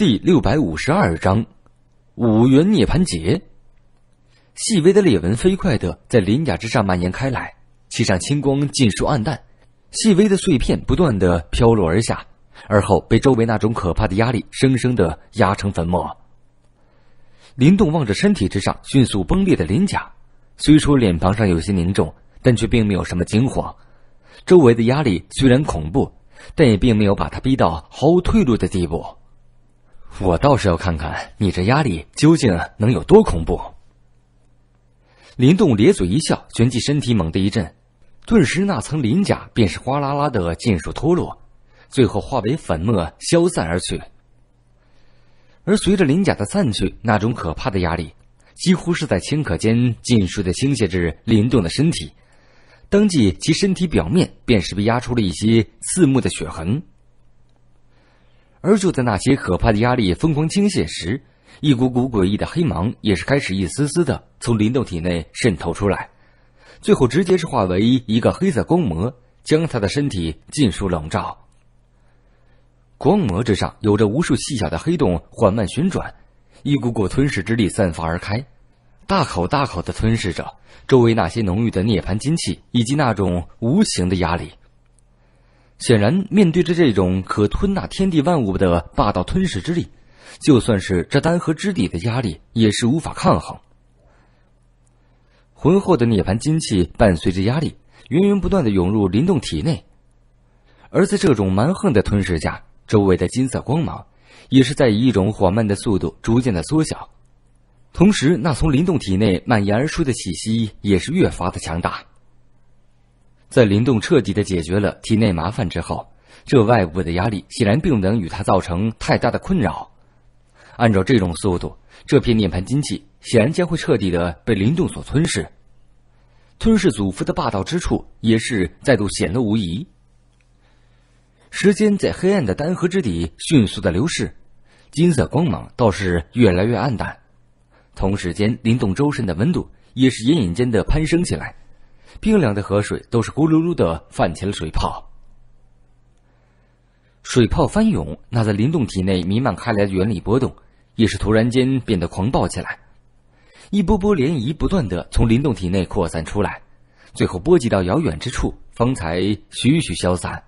第六百五十二章，五元涅槃劫。细微的裂纹飞快的在鳞甲之上蔓延开来，其上青光尽数暗淡，细微的碎片不断的飘落而下，而后被周围那种可怕的压力生生的压成粉末。林动望着身体之上迅速崩裂的鳞甲，虽说脸庞上有些凝重，但却并没有什么惊慌。周围的压力虽然恐怖，但也并没有把他逼到毫无退路的地步。我倒是要看看你这压力究竟能有多恐怖。林动咧嘴一笑，旋即身体猛地一震，顿时那层鳞甲便是哗啦啦的尽数脱落，最后化为粉末消散而去。而随着鳞甲的散去，那种可怕的压力几乎是在顷刻间尽数的倾泻至林动的身体，当即其身体表面便是被压出了一些刺目的血痕。而就在那些可怕的压力疯狂倾泻时，一股股诡异的黑芒也是开始一丝丝的从林豆体内渗透出来，最后直接是化为一个黑色光膜，将他的身体尽数笼罩。光膜之上有着无数细小的黑洞缓慢旋转，一股股吞噬之力散发而开，大口大口的吞噬着周围那些浓郁的涅槃金气以及那种无形的压力。显然，面对着这种可吞纳天地万物的霸道吞噬之力，就算是这丹河之地的压力也是无法抗衡。浑厚的涅槃金气伴随着压力，源源不断的涌入林动体内，而在这种蛮横的吞噬下，周围的金色光芒也是在以一种缓慢的速度逐渐的缩小，同时，那从林动体内蔓延而出的气息也是越发的强大。在林动彻底的解决了体内麻烦之后，这外部的压力显然并不能与他造成太大的困扰。按照这种速度，这片涅槃金器显然将会彻底的被林动所吞噬。吞噬祖父的霸道之处，也是再度显露无疑。时间在黑暗的丹河之底迅速的流逝，金色光芒倒是越来越暗淡。同时间，林动周身的温度也是隐隐间的攀升起来。冰凉的河水都是咕噜噜的泛起了水泡，水泡翻涌，那在林动体内弥漫开来的原力波动，也是突然间变得狂暴起来，一波波涟漪不断的从林动体内扩散出来，最后波及到遥远之处，方才徐徐消散。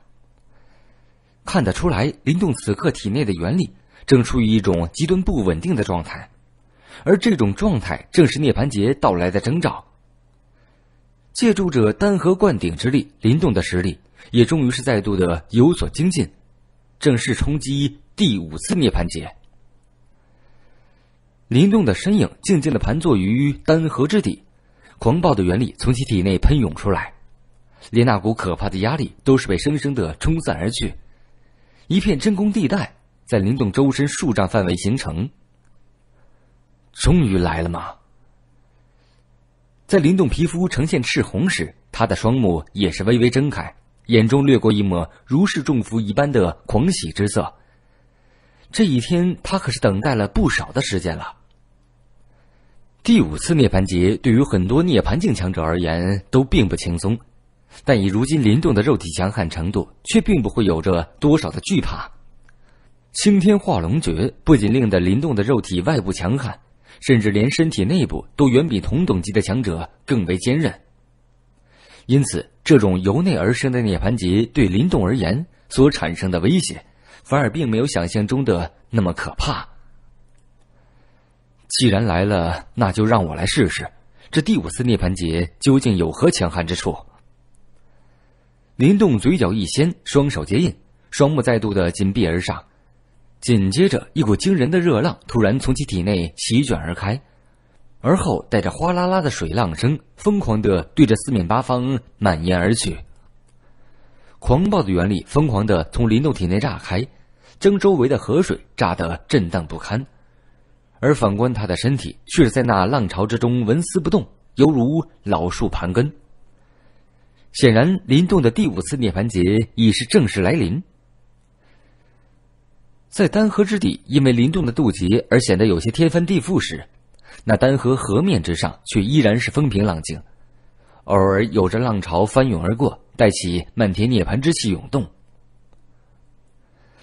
看得出来，林动此刻体内的原力正处于一种极端不稳定的状态，而这种状态正是涅槃劫到来的征兆。借助着丹河灌顶之力，林动的实力也终于是再度的有所精进，正式冲击第五次涅槃劫。林动的身影静静的盘坐于丹河之底，狂暴的原力从其体内喷涌出来，连那股可怕的压力都是被生生的冲散而去，一片真空地带在林动周身数丈范围形成。终于来了吗？在灵动皮肤呈现赤红时，他的双目也是微微睁开，眼中掠过一抹如释重负一般的狂喜之色。这一天，他可是等待了不少的时间了。第五次涅槃劫对于很多涅槃境强者而言都并不轻松，但以如今灵动的肉体强悍程度，却并不会有着多少的惧怕。青天化龙诀不仅令得灵动的肉体外部强悍。甚至连身体内部都远比同等级的强者更为坚韧，因此，这种由内而生的涅槃劫对林动而言所产生的威胁，反而并没有想象中的那么可怕。既然来了，那就让我来试试，这第五次涅槃劫究竟有何强悍之处？林动嘴角一掀，双手接印，双目再度的紧闭而上。紧接着，一股惊人的热浪突然从其体内席卷而开，而后带着哗啦啦的水浪声，疯狂的对着四面八方蔓延而去。狂暴的原力疯狂的从林动体内炸开，将周围的河水炸得震荡不堪，而反观他的身体，却是在那浪潮之中纹丝不动，犹如老树盘根。显然，林动的第五次涅槃劫已是正式来临。在丹河之底，因为林动的渡劫而显得有些天翻地覆时，那丹河河面之上却依然是风平浪静，偶尔有着浪潮翻涌而过，带起漫天涅槃之气涌动。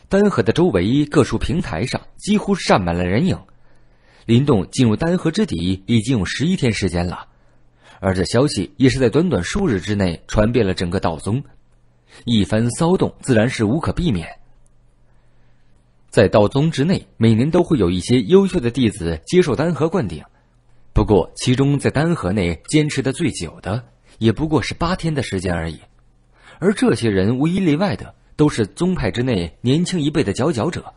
丹河的周围各处平台上几乎站满了人影。林动进入丹河之底已经有十一天时间了，而这消息也是在短短数日之内传遍了整个道宗，一番骚动自然是无可避免。在道宗之内，每年都会有一些优秀的弟子接受丹河灌顶，不过，其中在丹河内坚持的最久的，也不过是八天的时间而已。而这些人无一例外的都是宗派之内年轻一辈的佼佼者。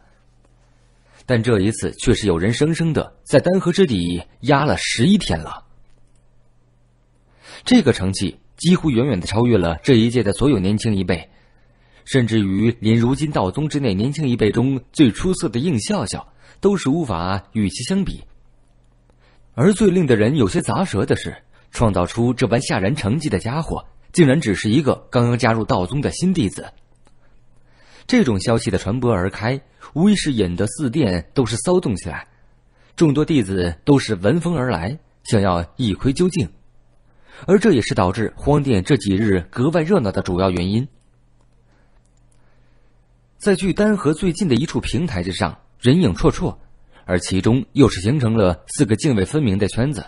但这一次，却是有人生生的在丹河之底压了十一天了。这个成绩几乎远远的超越了这一届的所有年轻一辈。甚至于连如今道宗之内年轻一辈中最出色的应笑笑，都是无法与其相比。而最令的人有些咂舌的是，创造出这般吓人成绩的家伙，竟然只是一个刚刚加入道宗的新弟子。这种消息的传播而开，无疑是引得四殿都是骚动起来，众多弟子都是闻风而来，想要一窥究竟。而这也是导致荒殿这几日格外热闹的主要原因。在距丹河最近的一处平台之上，人影绰绰，而其中又是形成了四个泾渭分明的圈子，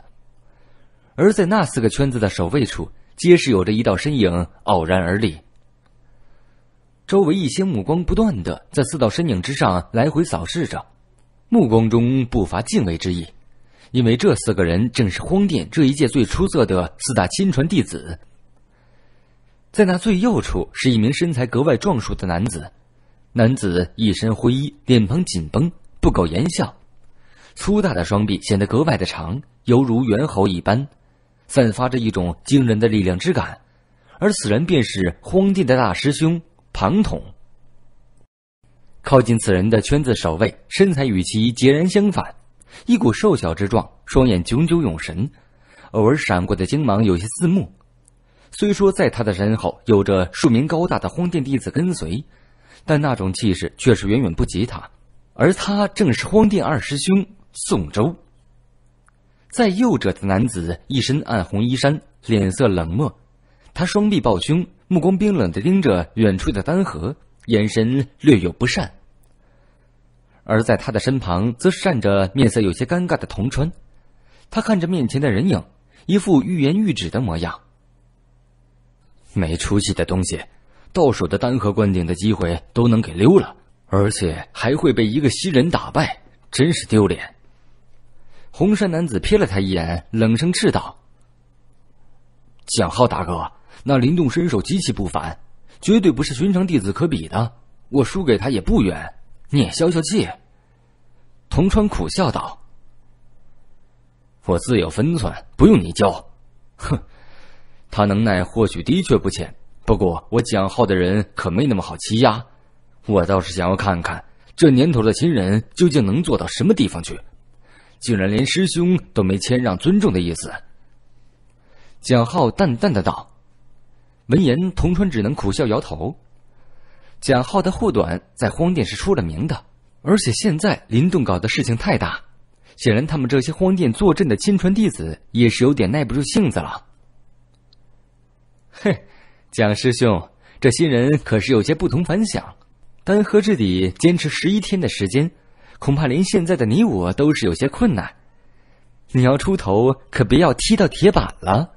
而在那四个圈子的守卫处，皆是有着一道身影傲然而立。周围一些目光不断的在四道身影之上来回扫视着，目光中不乏敬畏之意，因为这四个人正是荒殿这一届最出色的四大亲传弟子。在那最右处是一名身材格外壮硕的男子。男子一身灰衣，脸庞紧绷，不苟言笑，粗大的双臂显得格外的长，犹如猿猴一般，散发着一种惊人的力量之感。而此人便是荒殿的大师兄庞统。靠近此人的圈子守卫，身材与其截然相反，一股瘦小之状，双眼炯炯有神，偶尔闪过的精芒有些刺目。虽说在他的身后有着数名高大的荒殿弟子跟随。但那种气势却是远远不及他，而他正是荒殿二师兄宋周。在右者的男子一身暗红衣衫，脸色冷漠，他双臂抱胸，目光冰冷的盯着远处的丹河，眼神略有不善。而在他的身旁，则站着面色有些尴尬的童川，他看着面前的人影，一副欲言欲止的模样。没出息的东西。到手的单核灌顶的机会都能给溜了，而且还会被一个新人打败，真是丢脸！红衫男子瞥了他一眼，冷声斥道：“蒋浩大哥，那林动身手极其不凡，绝对不是寻常弟子可比的。我输给他也不冤，你也消消气。”铜川苦笑道：“我自有分寸，不用你教。哼，他能耐或许的确不浅。”不过，我蒋浩的人可没那么好欺压，我倒是想要看看这年头的亲人究竟能做到什么地方去，竟然连师兄都没谦让尊重的意思。蒋浩淡淡的道。闻言，童川只能苦笑摇头。蒋浩的护短在荒殿是出了名的，而且现在林动搞的事情太大，显然他们这些荒殿坐镇的亲传弟子也是有点耐不住性子了。嘿。蒋师兄，这新人可是有些不同凡响，单河至底坚持十一天的时间，恐怕连现在的你我都是有些困难。你要出头，可别要踢到铁板了。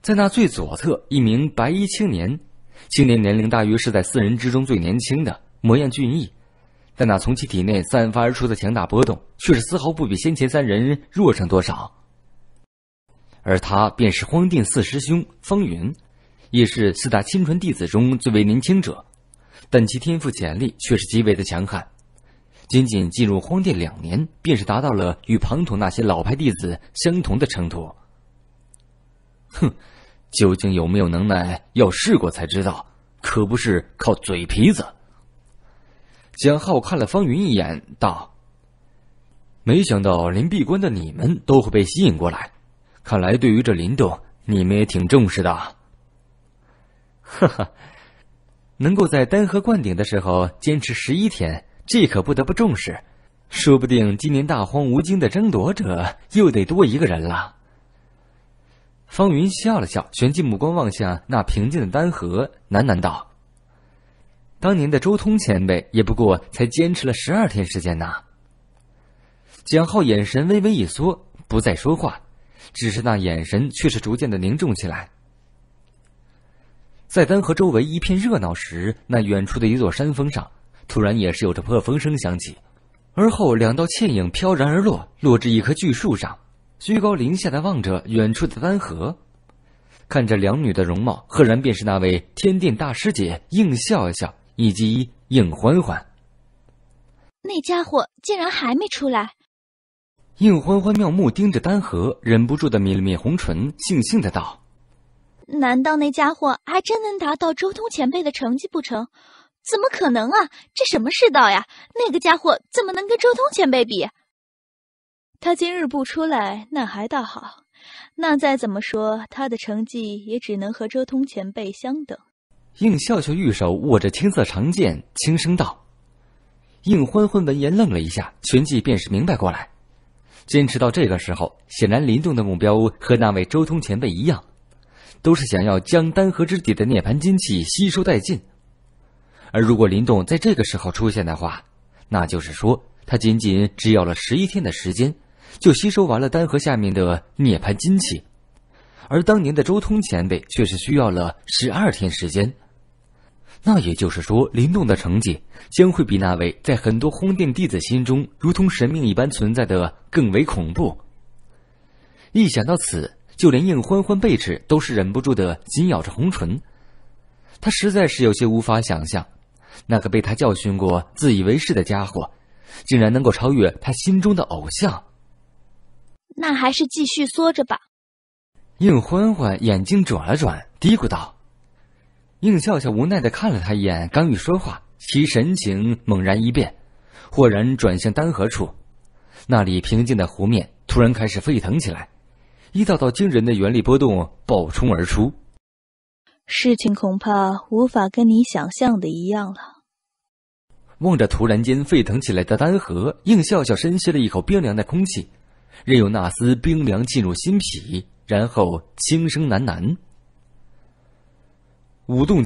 在那最左侧，一名白衣青年，青年年龄大约是在四人之中最年轻的，模样俊逸，但那从其体内散发而出的强大波动，却是丝毫不比先前三人弱上多少。而他便是荒定四师兄方云。也是四大亲传弟子中最为年轻者，但其天赋潜力却是极为的强悍。仅仅进入荒殿两年，便是达到了与庞统那些老牌弟子相同的程度。哼，究竟有没有能耐，要试过才知道，可不是靠嘴皮子。蒋浩看了方云一眼，道：“没想到连闭关的你们都会被吸引过来，看来对于这林动，你们也挺重视的。”哈哈，能够在丹河灌顶的时候坚持十一天，这可不得不重视。说不定今年大荒无精的争夺者又得多一个人了。方云笑了笑，旋即目光望向那平静的丹河，喃喃道：“当年的周通前辈也不过才坚持了十二天时间呐。”蒋浩眼神微微一缩，不再说话，只是那眼神却是逐渐的凝重起来。在丹河周围一片热闹时，那远处的一座山峰上，突然也是有着破风声响起，而后两道倩影飘然而落，落至一棵巨树上，居高临下的望着远处的丹河，看着两女的容貌，赫然便是那位天殿大师姐应笑笑以及应欢欢。那家伙竟然还没出来！应欢欢妙目盯着丹河，忍不住的抿了抿红唇，悻悻的道。难道那家伙还真能达到周通前辈的成绩不成？怎么可能啊！这什么世道呀？那个家伙怎么能跟周通前辈比？他今日不出来，那还倒好；那再怎么说，他的成绩也只能和周通前辈相等。应笑笑玉手握着青色长剑，轻声道：“应欢欢闻言愣了一下，旋即便是明白过来。坚持到这个时候，显然林动的目标和那位周通前辈一样。”都是想要将丹河之底的涅槃金气吸收殆尽，而如果林动在这个时候出现的话，那就是说他仅仅只要了十一天的时间，就吸收完了丹河下面的涅槃金气，而当年的周通前辈却是需要了十二天时间，那也就是说林动的成绩将会比那位在很多荒殿弟子心中如同神明一般存在的更为恐怖。一想到此。就连应欢欢被齿都是忍不住的紧咬着红唇，他实在是有些无法想象，那个被他教训过、自以为是的家伙，竟然能够超越他心中的偶像。那还是继续缩着吧。应欢欢眼睛转了转，嘀咕道：“应笑笑无奈的看了他一眼，刚欲说话，其神情猛然一变，豁然转向丹河处，那里平静的湖面突然开始沸腾起来。”一道道惊人的原力波动爆冲而出，事情恐怕无法跟你想象的一样了。望着突然间沸腾起来的丹河，应笑笑深吸了一口冰凉的空气，任由那丝冰凉进入心脾，然后轻声喃喃：“舞动。”